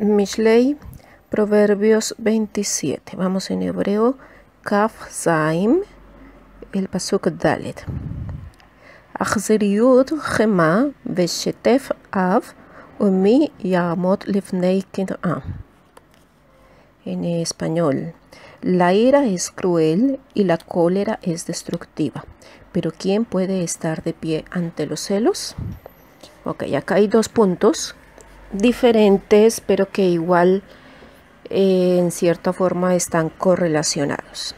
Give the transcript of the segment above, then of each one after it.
Mishlei, Proverbios 27. Vamos en hebreo, Kaf Zaim, el pasuk Dalet. Achzeriud Gema Veshetef Av Umi Yamot Lifneikin En español, la ira es cruel y la cólera es destructiva, pero ¿quién puede estar de pie ante los celos? Ok, acá hay dos puntos diferentes, pero que igual eh, en cierta forma están correlacionados.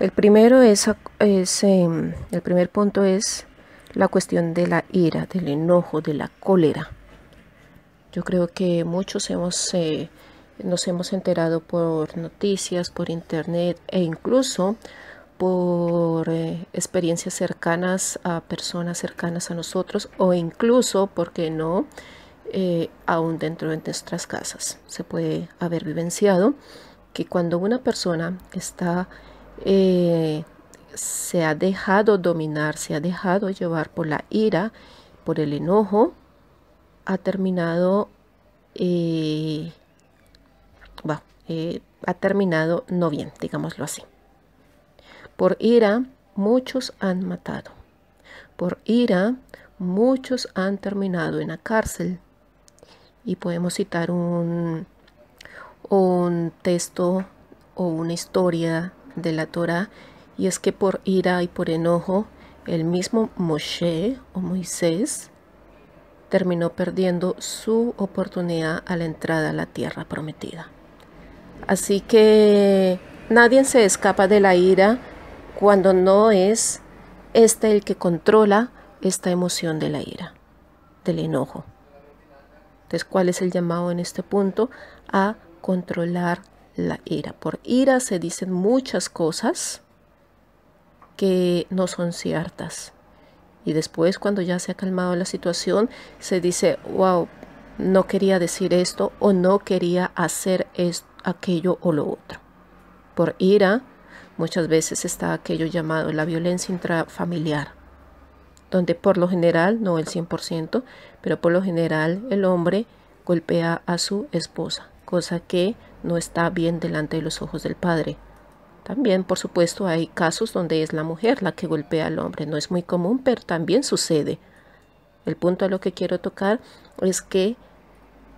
El primero es, em, el primer punto es la cuestión de la ira, del enojo, de la cólera. Yo creo que muchos hemos eh, nos hemos enterado por noticias, por internet e incluso por eh, experiencias cercanas a personas cercanas a nosotros o incluso, porque qué no?, eh, aún dentro de nuestras casas. Se puede haber vivenciado que cuando una persona está, eh, se ha dejado dominar, se ha dejado llevar por la ira, por el enojo, ha terminado, eh, ha terminado no bien, digámoslo así. Por ira, muchos han matado. Por ira, muchos han terminado en la cárcel y podemos citar un, un texto o una historia de la Torah y es que por ira y por enojo el mismo Moshe o Moisés terminó perdiendo su oportunidad a la entrada a la tierra prometida. Así que nadie se escapa de la ira cuando no es este el que controla esta emoción de la ira, del enojo. Entonces, ¿cuál es el llamado en este punto? A controlar la ira. Por ira se dicen muchas cosas que no son ciertas. Y después, cuando ya se ha calmado la situación, se dice, wow, no quería decir esto o no quería hacer aquello o lo otro. Por ira, muchas veces está aquello llamado la violencia intrafamiliar donde por lo general, no el 100%, pero por lo general el hombre golpea a su esposa, cosa que no está bien delante de los ojos del padre. También, por supuesto, hay casos donde es la mujer la que golpea al hombre. No es muy común, pero también sucede. El punto a lo que quiero tocar es que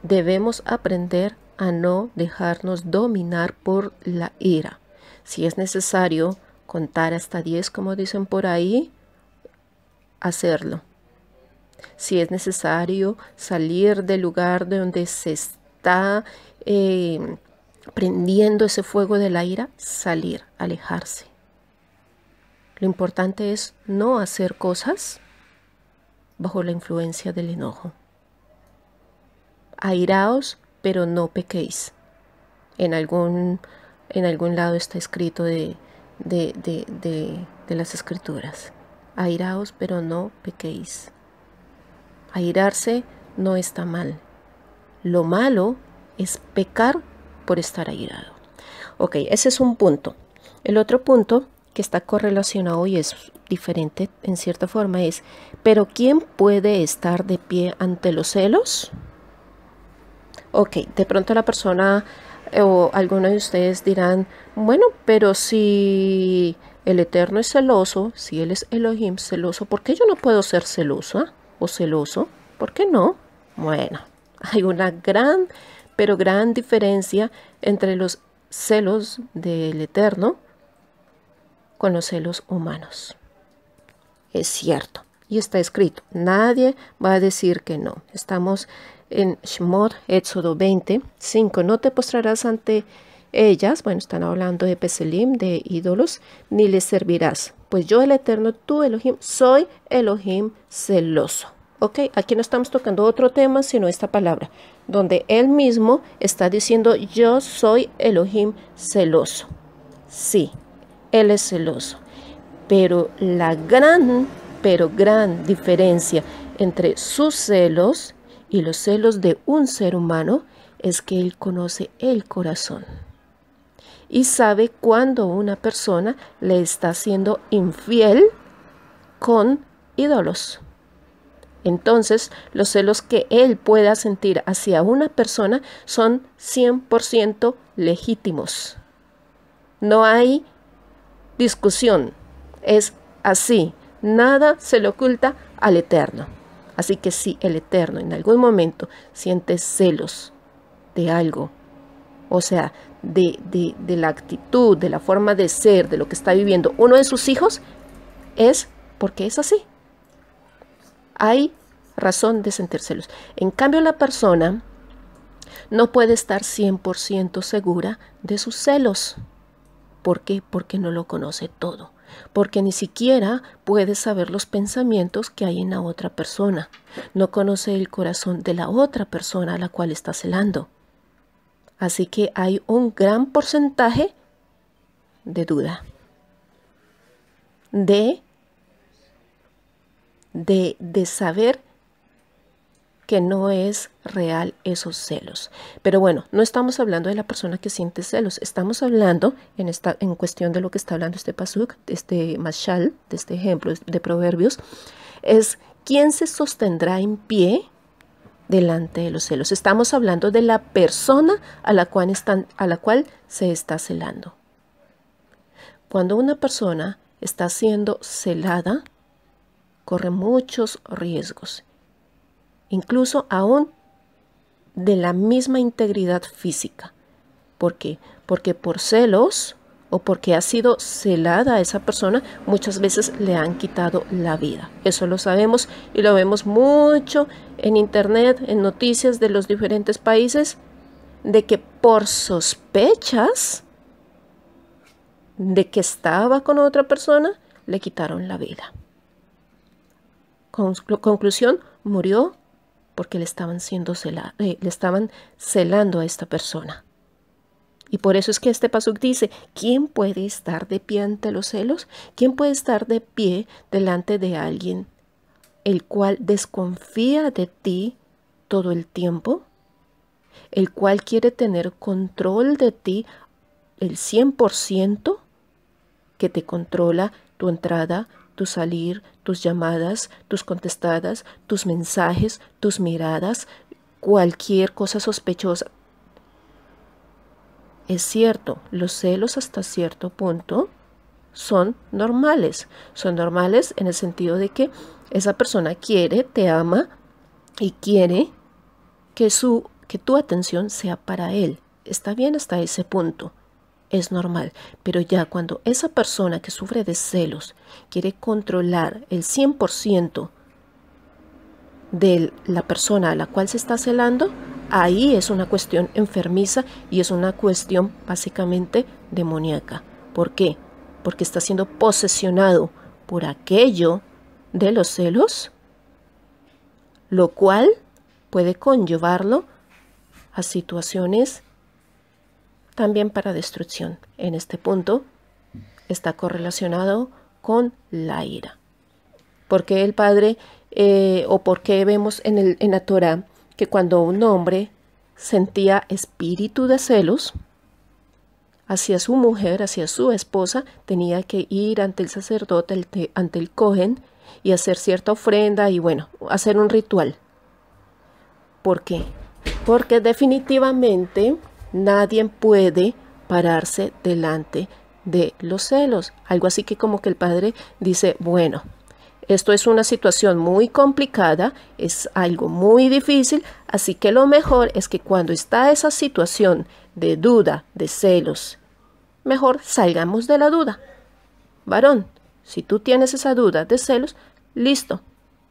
debemos aprender a no dejarnos dominar por la ira. Si es necesario contar hasta 10, como dicen por ahí, hacerlo. Si es necesario salir del lugar de donde se está eh, prendiendo ese fuego de la ira, salir, alejarse. Lo importante es no hacer cosas bajo la influencia del enojo. Airaos, pero no pequéis. En algún, en algún lado está escrito de, de, de las escrituras airaos pero no pequéis. Airarse no está mal. Lo malo es pecar por estar airado. Ok, ese es un punto. El otro punto que está correlacionado y es diferente en cierta forma es, pero ¿quién puede estar de pie ante los celos? Ok, de pronto la persona eh, o alguno de ustedes dirán, bueno, pero si el Eterno es celoso, si Él es Elohim celoso, ¿por qué yo no puedo ser celosa ah? o celoso? ¿Por qué no? Bueno, hay una gran, pero gran diferencia entre los celos del Eterno con los celos humanos. Es cierto, y está escrito, nadie va a decir que no. Estamos en Shemot, Éxodo 20, 5, no te postrarás ante ellas, bueno, están hablando de Peselim, de ídolos, ni les servirás. Pues yo, el Eterno, tú Elohim, soy Elohim celoso. ¿Ok? Aquí no estamos tocando otro tema, sino esta palabra, donde él mismo está diciendo, yo soy Elohim celoso. Sí, él es celoso. Pero la gran, pero gran diferencia entre sus celos y los celos de un ser humano es que él conoce el corazón y sabe cuando una persona le está siendo infiel con ídolos. Entonces, los celos que él pueda sentir hacia una persona son 100% legítimos. No hay discusión. Es así. Nada se le oculta al Eterno. Así que si el Eterno en algún momento siente celos de algo o sea, de, la actitud, de la forma de ser, de lo que está viviendo uno de sus hijos, es porque es así. Hay razón de sentir celos. En cambio, la persona no puede estar 100% segura de sus celos. ¿Por qué? Porque no lo conoce todo. Porque ni siquiera puede saber los pensamientos que hay en la otra persona. No conoce el corazón de la otra persona a la cual está celando. Así que hay un gran porcentaje de duda. De, de, saber que no es real esos celos. Pero bueno, no estamos hablando de la persona que siente celos, estamos hablando en, esta, en cuestión de lo que está hablando este pasuk, este mashal, de este ejemplo de proverbios, es quién se sostendrá en pie delante de los celos. Estamos hablando de la persona a la cual, a la cual se está celando. Cuando una persona está siendo celada, corre muchos riesgos, incluso aún de la misma integridad física. ¿Por qué? Porque por celos o porque ha sido celada a esa persona, muchas veces le han quitado la vida. Eso lo sabemos y lo vemos mucho en internet, en noticias de los diferentes países, de que por sospechas de que estaba con otra persona, le quitaron la vida. conclusión, murió porque le estaban, siendo eh, le estaban celando a esta persona. Y por eso es que este paso dice, ¿quién puede estar de pie ante los celos? ¿Quién puede estar de pie delante de alguien el cual desconfía de ti todo el tiempo? ¿El cual quiere tener control de ti el 100% que te controla tu entrada, tu salir, tus llamadas, tus contestadas, tus mensajes, tus miradas, cualquier cosa sospechosa, es cierto, los celos hasta cierto punto son normales. Son normales en el sentido de que esa persona quiere, te ama y quiere que, su, que tu atención sea para él. Está bien hasta ese punto. Es normal, pero ya cuando esa persona que sufre de celos quiere controlar el 100% de la persona a la cual se está celando, ahí es una cuestión enfermiza y es una cuestión básicamente demoníaca. ¿Por qué? Porque está siendo posesionado por aquello de los celos, lo cual puede conllevarlo a situaciones también para destrucción. En este punto está correlacionado con la ira. ¿Por qué el Padre eh, o por qué vemos en, en la Torah que cuando un hombre sentía espíritu de celos hacia su mujer, hacia su esposa, tenía que ir ante el sacerdote, ante el cohen, y hacer cierta ofrenda y bueno, hacer un ritual. ¿Por qué? Porque definitivamente nadie puede pararse delante de los celos. Algo así que como que el padre dice, bueno, esto es una situación muy complicada, es algo muy difícil, así que lo mejor es que cuando está esa situación de duda, de celos, mejor salgamos de la duda. Varón, si tú tienes esa duda de celos, listo,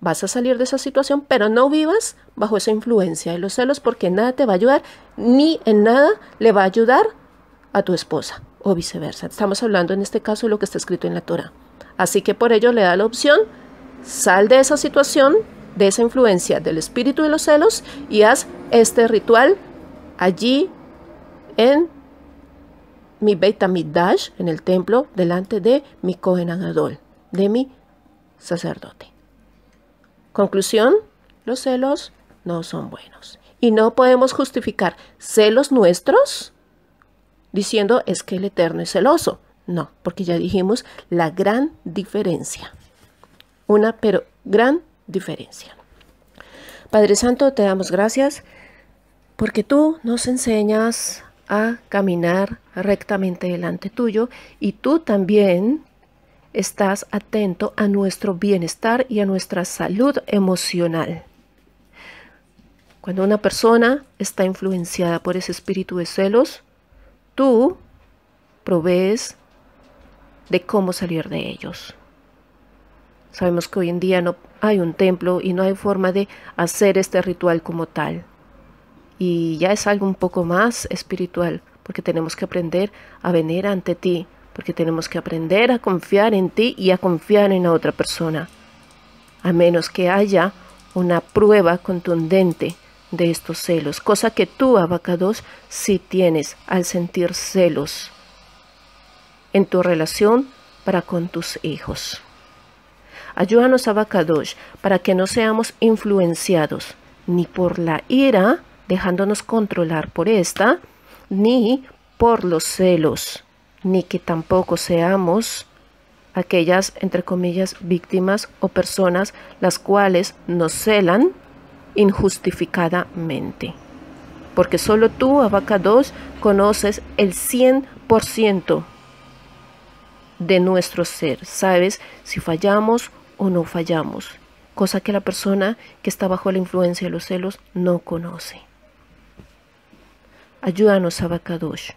vas a salir de esa situación, pero no vivas bajo esa influencia de los celos porque nada te va a ayudar, ni en nada le va a ayudar a tu esposa o viceversa. Estamos hablando en este caso de lo que está escrito en la Torah. Así que por ello le da la opción Sal de esa situación, de esa influencia del espíritu de los celos y haz este ritual allí en mi Beit Dash, en el templo, delante de mi Kohen Anadol, de mi sacerdote. Conclusión, los celos no son buenos. Y no podemos justificar celos nuestros diciendo es que el Eterno es celoso. No, porque ya dijimos la gran diferencia. Una pero gran diferencia. Padre Santo, te damos gracias porque tú nos enseñas a caminar rectamente delante tuyo y tú también estás atento a nuestro bienestar y a nuestra salud emocional. Cuando una persona está influenciada por ese espíritu de celos, tú provees de cómo salir de ellos. Sabemos que hoy en día no hay un templo y no hay forma de hacer este ritual como tal. Y ya es algo un poco más espiritual, porque tenemos que aprender a venir ante ti, porque tenemos que aprender a confiar en ti y a confiar en la otra persona, a menos que haya una prueba contundente de estos celos, cosa que tú, abacados, sí tienes al sentir celos en tu relación para con tus hijos. Ayúdanos, Abacadosh, para que no seamos influenciados ni por la ira, dejándonos controlar por esta, ni por los celos, ni que tampoco seamos aquellas, entre comillas, víctimas o personas las cuales nos celan injustificadamente. Porque solo tú, Abacados, conoces el 100% de nuestro ser. Sabes si fallamos o no fallamos, cosa que la persona que está bajo la influencia de los celos no conoce. Ayúdanos, Abacadosh,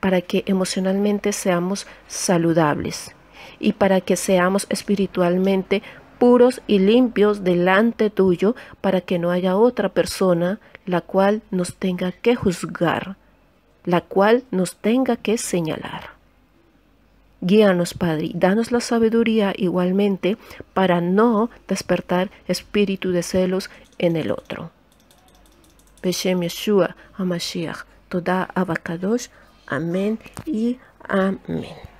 para que emocionalmente seamos saludables y para que seamos espiritualmente puros y limpios delante tuyo, para que no haya otra persona la cual nos tenga que juzgar, la cual nos tenga que señalar. Guíanos, Padre, danos la sabiduría igualmente para no despertar espíritu de celos en el otro. Beshem Yeshua, Amashiach, Toda Abakadosh, amén y amén.